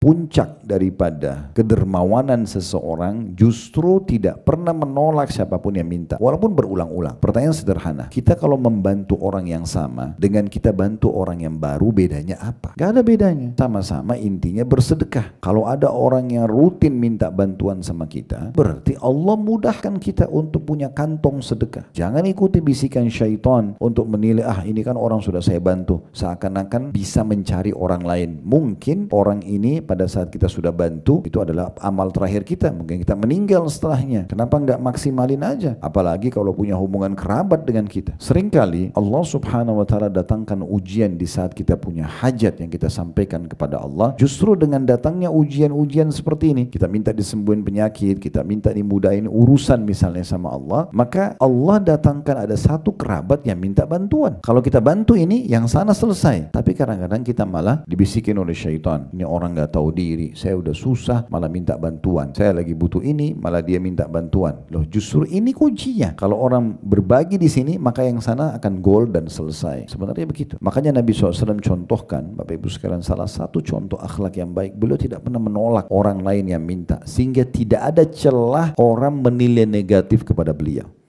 puncak daripada kedermawanan seseorang justru tidak pernah menolak siapapun yang minta walaupun berulang-ulang pertanyaan sederhana kita kalau membantu orang yang sama dengan kita bantu orang yang baru bedanya apa gak ada bedanya sama-sama intinya bersedekah kalau ada orang yang rutin minta bantuan sama kita berarti Allah mudahkan kita untuk punya kantong sedekah jangan ikuti bisikan syaitan untuk menilai ah ini kan orang sudah saya bantu seakan-akan bisa mencari orang lain mungkin orang ini pada saat kita sudah bantu itu adalah amal terakhir kita mungkin kita meninggal setelahnya kenapa nggak maksimalin aja apalagi kalau punya hubungan kerabat dengan kita seringkali Allah subhanahu wa ta'ala datangkan ujian di saat kita punya hajat yang kita sampaikan kepada Allah justru dengan datangnya ujian-ujian seperti ini kita minta disembuhin penyakit kita minta dimudahin urusan misalnya sama Allah maka Allah datangkan ada satu kerabat yang minta bantuan kalau kita bantu ini yang sana selesai tapi kadang-kadang kita malah dibisikin oleh syaitan ini orang nggak tahu tahu diri. Saya udah susah, malah minta bantuan. Saya lagi butuh ini, malah dia minta bantuan. Loh, justru ini kuncinya. Kalau orang berbagi di sini, maka yang sana akan gol dan selesai. Sebenarnya begitu. Makanya Nabi SAW contohkan, Bapak Ibu sekalian, salah satu contoh akhlak yang baik, beliau tidak pernah menolak orang lain yang minta. Sehingga tidak ada celah orang menilai negatif kepada beliau.